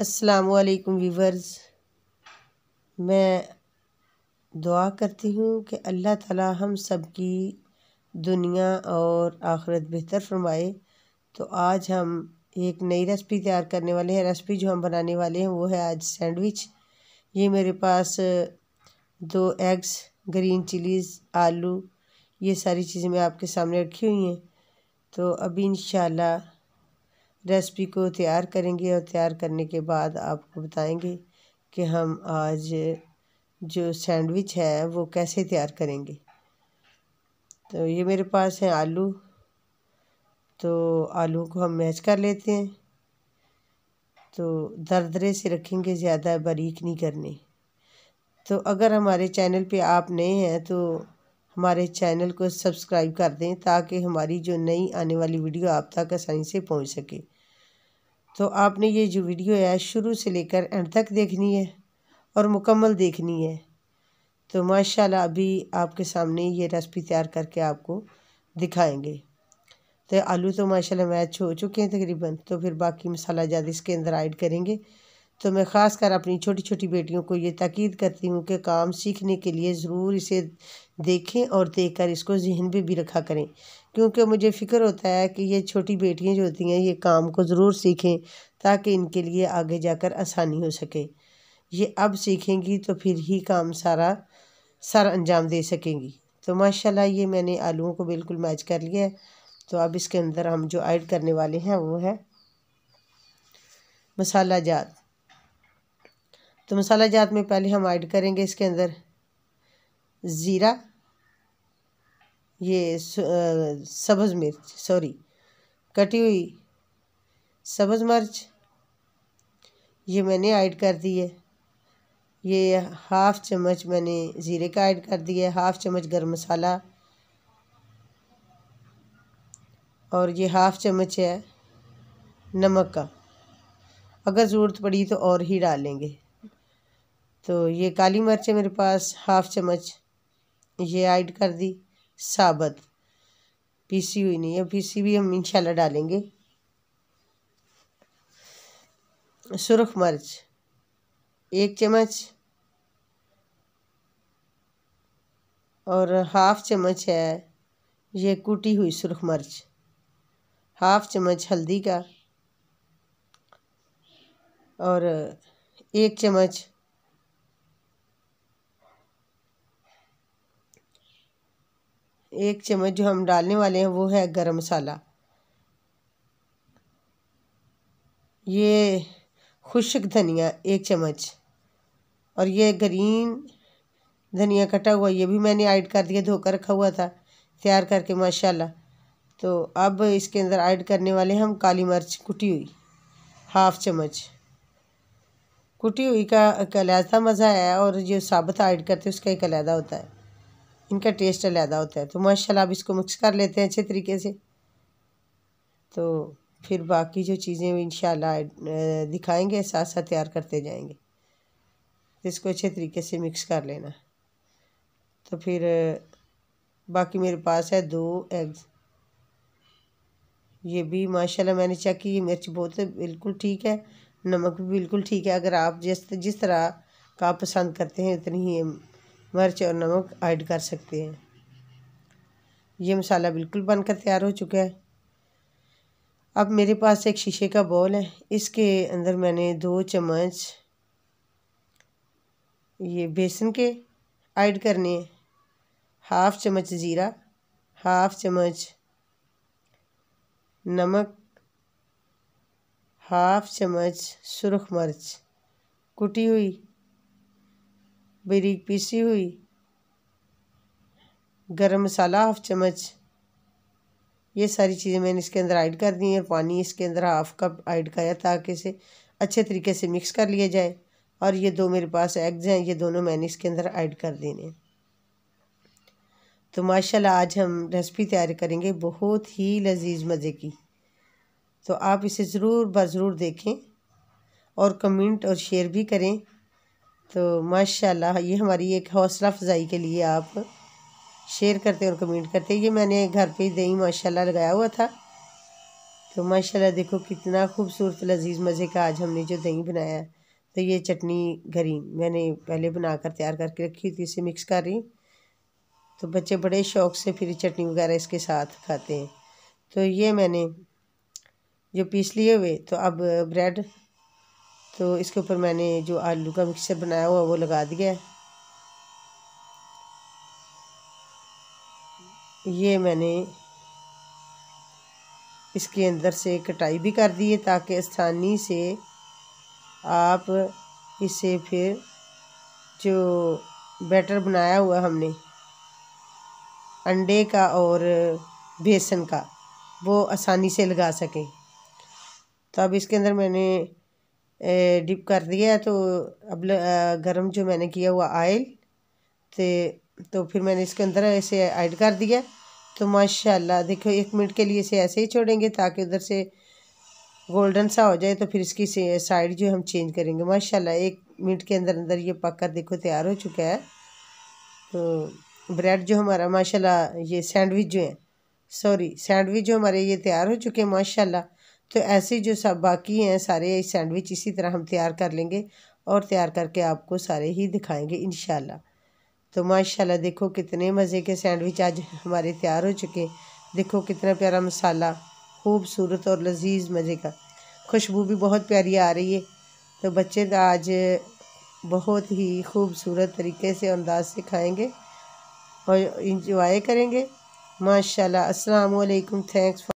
असलकुम वीवर्स मैं दुआ करती हूँ कि अल्लाह ताला हम सब की दुनिया और आखिरत बेहतर फरमाए तो आज हम एक नई रेसिपी तैयार करने वाले हैं रेसिपी जो हम बनाने वाले हैं वो है आज सैंडविच ये मेरे पास दो एग्स ग्रीन चिलीज़ आलू ये सारी चीज़ें मैं आपके सामने रखी हुई हैं तो अभी इन रेसिपी को तैयार करेंगे और तैयार करने के बाद आपको बताएंगे कि हम आज जो सैंडविच है वो कैसे तैयार करेंगे तो ये मेरे पास हैं आलू तो आलू को हम मैच कर लेते हैं तो दरदरे से रखेंगे ज़्यादा बारीक नहीं करने तो अगर हमारे चैनल पे आप नए हैं तो हमारे चैनल को सब्सक्राइब कर दें ताकि हमारी जो नई आने वाली वीडियो आप तक आसानी से पहुंच सके तो आपने ये जो वीडियो है शुरू से लेकर एंड तक देखनी है और मुकम्मल देखनी है तो माशाल्लाह अभी आपके सामने ये रेसिपी तैयार करके आपको दिखाएंगे तो आलू तो माशाल्लाह मैच हो चुके हैं तकरीबन तो फिर बाकी मसाला ज़्यादा इसके अंदर ऐड करेंगे तो मैं ख़ास कर अपनी छोटी छोटी बेटियों को ये तकीद करती हूँ कि काम सीखने के लिए ज़रूर इसे देखें और देख कर इसको जहन में भी रखा करें क्योंकि मुझे फ़िक्र होता है कि ये छोटी बेटियाँ जो होती हैं ये काम को ज़रूर सीखें ताकि इनके लिए आगे जाकर आसानी हो सके ये अब सीखेंगी तो फिर ही काम सारा सर अंजाम दे सकेंगी तो माशाल्लाह ये मैंने आलूओं को बिल्कुल मैच कर लिया है तो अब इसके अंदर हम जो ऐड करने वाले हैं वो है मसाला जात तो मसाला जात में पहले हम ऐड करेंगे इसके अंदर ज़ीरा ये सब्ज़ मिर्च सॉरी कटी हुई सब्ज़ मिर्च ये मैंने ऐड कर दी है ये हाफ़ चम्मच मैंने ज़ीरे का ऐड कर दिया है हाफ़ चम्मच गरम मसाला और ये हाफ़ चम्मच है नमक का अगर ज़रूरत पड़ी तो और ही डालेंगे तो ये काली मिर्च है मेरे पास हाफ चम्मच ये ऐड कर दी साबत पीसी हुई नहीं है पीसी भी हम इंशाल्लाह डालेंगे सुरख मिर्च एक चम्मच और हाफ चम्मच है ये कूटी हुई सुरख मिर्च हाफ चम्मच हल्दी का और एक चम्मच एक चम्मच जो हम डालने वाले हैं वो है गरम मसाला ये खुश्क धनिया एक चम्मच और ये ग्रीन धनिया कटा हुआ ये भी मैंने ऐड कर दिया धोकर रखा हुआ था तैयार करके माशाल्लाह तो अब इसके अंदर ऐड करने वाले हम काली मिर्च कुटी हुई हाफ़ चम्मच कुटी हुई का एक अलहदा मज़ा है और जो साबुत ऐड करते हैं उसका एक अलहदा होता है इनका टेस्ट अलहदा होता है तो माशाल्लाह आप इसको मिक्स कर लेते हैं अच्छे तरीके से तो फिर बाकी जो चीज़ें भी इन दिखाएंगे साथ साथ तैयार करते जाएंगे तो इसको अच्छे तरीके से मिक्स कर लेना तो फिर बाकी मेरे पास है दो एग्स ये भी माशाल्लाह मैंने चेक की ये मिर्च बहुत बिल्कुल ठीक है नमक भी बिल्कुल ठीक है अगर आप जिस जिस तरह का पसंद करते हैं उतनी ही मिर्च और नमक ऐड कर सकते हैं ये मसाला बिल्कुल बनकर तैयार हो चुका है अब मेरे पास एक शीशे का बॉल है इसके अंदर मैंने दो चम्मच ये बेसन के ऐड करने हैं हाफ़ चम्मच ज़ीरा हाफ़ चम्मच नमक हाफ़ चम्मच सुरख मिर्च कुटी हुई बरीक पीसी हुई गरम मसाला हाफ चम्मच ये सारी चीज़ें मैंने इसके अंदर ऐड कर दी हैं और पानी इसके अंदर हाफ कप ऐड किया ताकि इसे अच्छे तरीके से मिक्स कर लिया जाए और ये दो मेरे पास एग्ज़ हैं ये दोनों मैंने इसके अंदर ऐड कर देने तो माशाल्लाह आज हम रेसिपी तैयार करेंगे बहुत ही लजीज मज़े की तो आप इसे ज़रूर ब ज़रूर देखें और कमेंट और शेयर भी करें तो माशाल्लाह ये हमारी एक हौसला अफजाई के लिए आप शेयर करते और कमेंट करते ये मैंने घर पे दही माशाल्लाह लगाया हुआ था तो माशाल्लाह देखो कितना खूबसूरत लजीज़ मज़े का आज हमने जो दही बनाया तो ये चटनी घरी मैंने पहले बना कर तैयार करके रखी थी इसे मिक्स कर रही तो बच्चे बड़े शौक से फिर चटनी वगैरह इसके साथ खाते हैं तो ये मैंने जो पीस लिए हुए तो अब ब्रेड तो इसके ऊपर मैंने जो आलू का मिक्सचर बनाया हुआ वो लगा दिया है ये मैंने इसके अंदर से कटाई भी कर दी है ताकि आसानी से आप इसे फिर जो बैटर बनाया हुआ हमने अंडे का और बेसन का वो आसानी से लगा सकें तो अब इसके अंदर मैंने डिप कर दिया है तो अब गर्म जो मैंने किया हुआ आयल तो तो फिर मैंने इसके अंदर ऐसे ऐड कर दिया तो माशाल्लाह देखो एक मिनट के लिए इसे ऐसे ही छोड़ेंगे ताकि उधर से गोल्डन सा हो जाए तो फिर इसकी साइड जो हम चेंज करेंगे माशाल्लाह एक मिनट के अंदर अंदर ये पककर देखो तैयार हो चुका है तो ब्रेड जो हमारा माशाल्लाह ये सैंडविच जो है सॉरी सैंडविच जो हमारे ये तैयार हो चुके हैं माशाल्लाह तो ऐसे जो सब बाकी हैं सारे सैंडविच इसी तरह हम तैयार कर लेंगे और तैयार करके आपको सारे ही दिखाएंगे इन तो माशाल्लाह देखो कितने मज़े के सैंडविच आज हमारे तैयार हो चुके देखो कितना प्यारा मसाला खूबसूरत और लजीज मज़े का खुशबू भी बहुत प्यारी आ रही है तो बच्चे तो आज बहुत ही खूबसूरत तरीके से अंदाज से खाएंगे और इंजॉय करेंगे माशाल्लाह अस्सलाम वालेकुम थैंक्स